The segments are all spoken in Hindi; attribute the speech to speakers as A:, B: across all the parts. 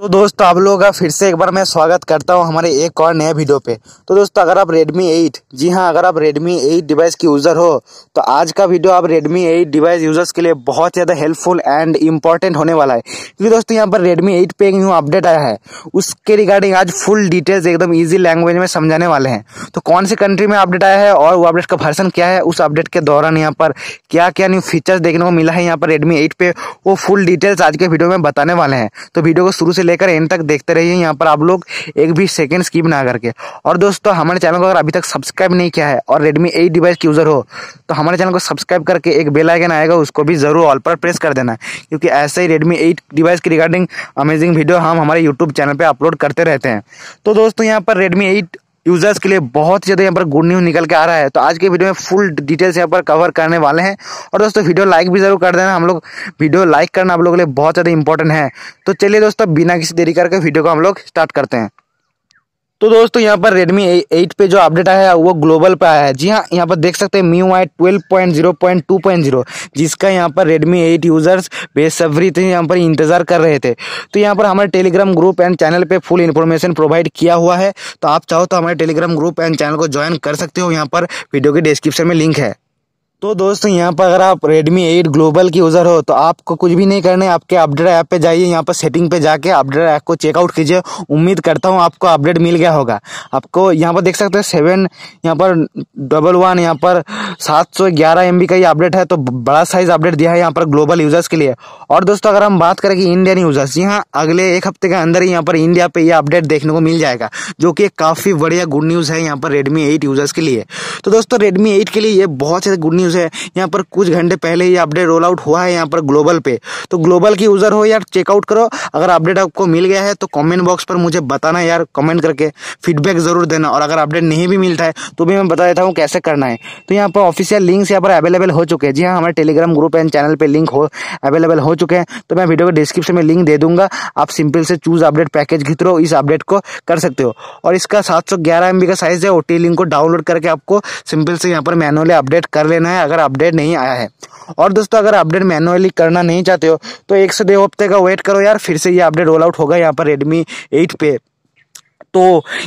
A: तो दोस्तों आप लोगों का फिर से एक बार मैं स्वागत करता हूं हमारे एक और नए वीडियो पे तो दोस्तों अगर आप Redmi 8 जी हां अगर आप Redmi 8 डिवाइस की यूज़र हो तो आज का वीडियो आप Redmi 8 डिवाइस यूज़र्स के लिए बहुत ज़्यादा हेल्पफुल एंड इम्पॉर्टेंट होने वाला है क्योंकि दोस्तों यहाँ पर रेडमी एट पे एक न्यू अपडेट आया है उसके रिगार्डिंग आज फुल डिटेल्स एकदम ईजी लैंग्वेज में समझाने वाले हैं तो कौन सी कंट्री में अपडेट आया है और वो अपडेट का वर्सन क्या है उस अपडेट के दौरान यहाँ पर क्या क्या न्यू फीचर्स देखने को मिला है यहाँ पर रेडमी एट पे वो फुल डिटेल्स आज के वीडियो में बताने वाले हैं तो वीडियो को शुरू से लेकर एंड तक देखते रहिए यहाँ पर आप लोग एक भी सेकेंड स्किप ना करके और दोस्तों हमारे चैनल को अगर अभी तक सब्सक्राइब नहीं किया है और रेडमी एट डिवाइस की यूज़र हो तो हमारे चैनल को सब्सक्राइब करके एक बेल आइकन आएगा उसको भी ज़रूर ऑल पर प्रेस कर देना क्योंकि ऐसे ही रेडमी एट डिवाइस की रिगार्डिंग अमेजिंग वीडियो हम हमारे यूट्यूब चैनल पर अपलोड करते रहते हैं तो दोस्तों यहाँ पर रेडमी एट यूजर्स के लिए बहुत ज़्यादा यहाँ पर गुड न्यूज़ निकल के आ रहा है तो आज के वीडियो में फुल डिटेल्स यहाँ पर कवर करने वाले हैं और दोस्तों वीडियो लाइक भी ज़रूर कर देना हम लोग वीडियो लाइक करना आप लोगों के लिए बहुत ज़्यादा इंपॉर्टेंट है तो चलिए दोस्तों बिना किसी देरी करके वीडियो को हम लोग स्टार्ट करते हैं तो दोस्तों यहाँ पर Redmi 8 पे जो अपडेट आया है वो ग्लोबल पे आया है जी हाँ यहाँ पर देख सकते हैं MIUI 12.0.2.0 twelve point zero point two point zero जिसका यहाँ पर Redmi 8 यूजर्स बेसब्री थे यहाँ पर इंतजार कर रहे थे तो यहाँ पर हमारे टेलीग्राम ग्रुप एंड चैनल पे फुल इन्फॉर्मेशन प्रोवाइड किया हुआ है तो आप चाहो तो हमारे टेलीग्राम ग्रुप एंड चैनल को ज्वाइन कर सकते हो यहाँ पर वीडियो के डिस्क्रिप्शन में लिंक है तो दोस्तों यहाँ पर अगर आप Redmi 8 ग्लोबल की यूज़र हो तो आपको कुछ भी नहीं करना है आपके अपडेट ऐप पे जाइए यहाँ पर सेटिंग पे जाके अपडेट ऐप को चेकआउट कीजिए उम्मीद करता हूँ आपको अपडेट मिल गया होगा आपको यहाँ पर देख सकते हैं सेवन यहाँ पर डबल वन यहाँ पर सात सौ ग्यारह एम का ये अपडेट है तो बड़ा साइज अपडेट दिया है यहाँ पर ग्लोबल यूज़र्स के लिए और दोस्तों अगर हम बात करें कि इंडियन यूज़र्स यहाँ अगले एक हफ्ते के अंदर ही यहाँ पर इंडिया पर यह अपडेट देखने को मिल जाएगा जो कि काफ़ी बढ़िया गुड न्यूज़ है यहाँ पर रेडमी एट यूज़र्स के लिए तो दोस्तों रेडमी एट के लिए ये बहुत ज़्यादा गुड न्यूज़ न्यूज़ है यहाँ पर कुछ घंटे पहले ही अपडेट रोल आउट हुआ है यहाँ पर ग्लोबल पे तो ग्लोबल की यूज़र हो यार चेकआउट करो अगर अपडेट आपको मिल गया है तो कमेंट बॉक्स पर मुझे बताना यार कमेंट करके फीडबैक ज़रूर देना और अगर अपडेट नहीं भी मिलता है तो भी मैं बता देता हूँ कैसे करना है तो यहाँ पर ऑफिशियल लिंक्स यहाँ पर अवेलेबल हो चुके हैं जी हाँ हमारे टेलीग्राम ग्रुप एंड चैनल पर लिंक हो अवेलेबल हो चुके हैं तो मैं वीडियो को डिस्क्रिप्शन में लिंक दे दूंगा आप सिंपल से चूज़ अपडेट पैकेज के थ्रो इस अपडेट को कर सकते हो और इसका सात सौ ग्यारह एम बी का साइज़ है ओ लिंक को डाउनलोड करके आपको सिंपल से यहाँ पर मैनुअली अपडेट कर लेना है है अगर अपडेट नहीं आया है और दोस्तों अगर अपडेट मैनुअली करना नहीं चाहते हो तो एक से दो हफ्ते का वेट करो यार फिर से ये अपडेट रोल आउट होगा यहाँ पर रेडमी एट पे तो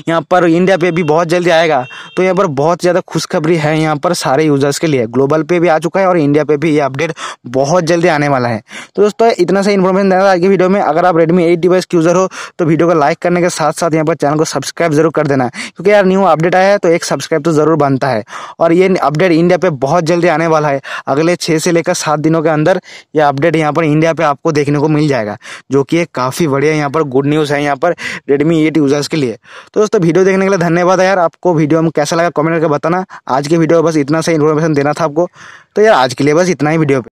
A: यहाँ पर इंडिया पे भी बहुत जल्दी आएगा तो यहाँ पर बहुत ज़्यादा खुशखबरी है यहाँ पर सारे यूजर्स के लिए ग्लोबल पे भी आ चुका है और इंडिया पे भी ये अपडेट बहुत जल्दी आने वाला है तो दोस्तों इतना सा इन्फॉर्मेशन देना था आज की वीडियो में अगर आप रेडमी एट डिवाइस के यूज़र हो तो वीडियो को लाइक करने के साथ साथ यहाँ पर चैनल को सब्सक्राइब जरूर कर देना क्योंकि यार न्यू अपडेट आया है तो एक सब्सक्राइब तो ज़रूर बनता है और ये अपडेट इंडिया पर बहुत जल्दी आने वाला है अगले छः से लेकर सात दिनों के अंदर ये अपडेट यहाँ पर इंडिया पर आपको देखने को मिल जाएगा जो कि काफ़ी बढ़िया यहाँ पर गुड न्यूज़ है यहाँ पर रेडमी एट यूज़र्स के लिए तो दोस्तों वीडियो देखने के लिए धन्यवाद यार आपको वीडियो हम कैसा लगा कमेंट करके बताना आज के वीडियो में बस इतना सा इन्फॉर्मेशन देना था आपको तो यार आज के लिए बस इतना ही वीडियो